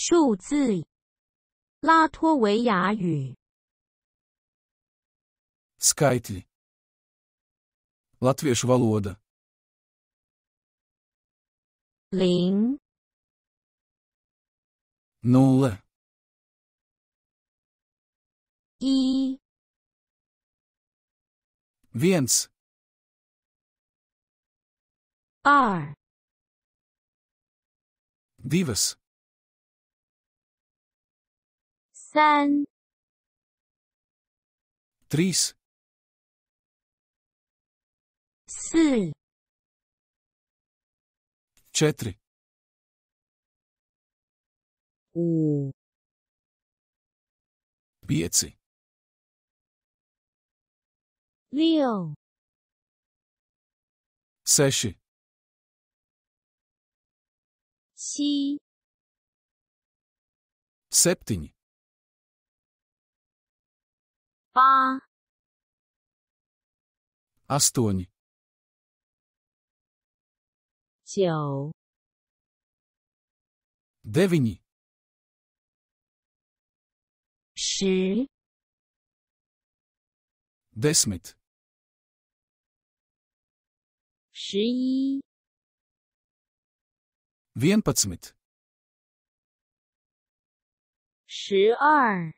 数字，拉脱维亚语。skaitlis. Latvēšvaloda. līn. nulle. i. viens. r. d i v a s 三 três, 四 četiri, 五 pěci, 六 seši, 七 septiņi, 八。Astoni. 九 Devini. 十 Desmit. 十一 Vienpatsmit. 十二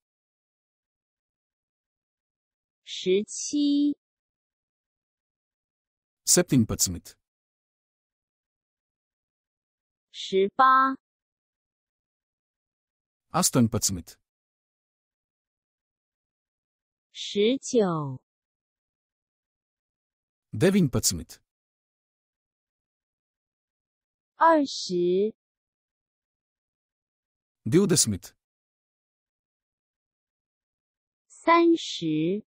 十七。s e p t i m patsmit。十八。a s t o n patsmit。十九。d e v i n patsmit。二十。twenty p s m i t 三十。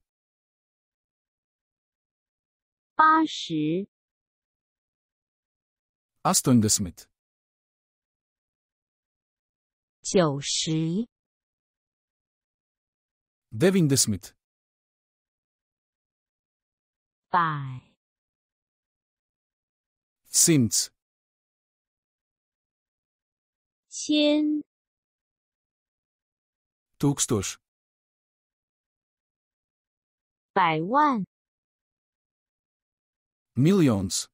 八十，阿斯顿·德斯米特，九十，德文·德斯米特，百，千，千，六百，百万。Miljons.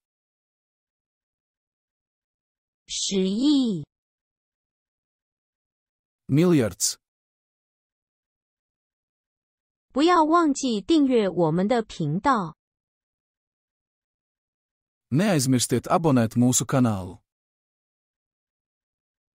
十亿 Miljards. 不要忘记订阅我们的频道。Neaizmirstiet abonēt mūsu kanālu.